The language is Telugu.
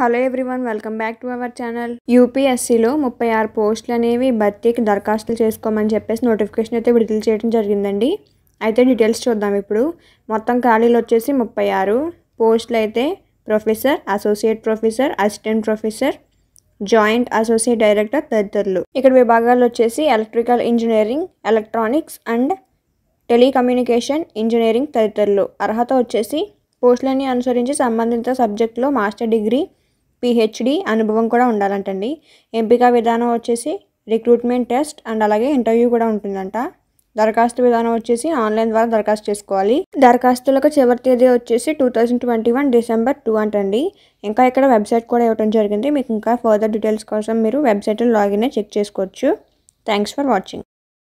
hello everyone welcome back to our channel యూపీఎస్సీలో ముప్పై ఆరు పోస్టులు అనేవి భర్తీకి దరఖాస్తులు చేసుకోమని చెప్పేసి నోటిఫికేషన్ అయితే విడుదల చేయడం జరిగిందండి అయితే డీటెయిల్స్ చూద్దాం ఇప్పుడు మొత్తం ఖాళీలు వచ్చేసి ముప్పై ఆరు పోస్టులు అయితే professor associate professor assistant professor joint associate director తదితరులు ఇక్కడ విభాగాలు వచ్చేసి electrical engineering electronics and telecommunication engineering తదితరులు అర్హత వచ్చేసి పోస్టులన్నీ అనుసరించి సంబంధిత సబ్జెక్టులో మాస్టర్ డిగ్రీ పిహెచ్డి అనుభవం కూడా ఉండాలంటండి ఎంపిక విధానం వచ్చేసి రిక్రూట్మెంట్ టెస్ట్ అండ్ అలాగే ఇంటర్వ్యూ కూడా ఉంటుందంట దరఖాస్తు విధానం వచ్చేసి ఆన్లైన్ ద్వారా దరఖాస్తు చేసుకోవాలి దరఖాస్తులకు చివరి తేదీ వచ్చేసి two thousand twenty one December two అంటండి ఇంకా ఇక్కడ వెబ్సైట్ కూడా ఇవ్వడం జరిగింది మీకు ఇంకా ఫర్దర్ డీటెయిల్స్ కోసం మీరు వెబ్సైట్లో లాగిన్ చెక్ చేసుకోవచ్చు థ్యాంక్స్ ఫర్ వాచింగ్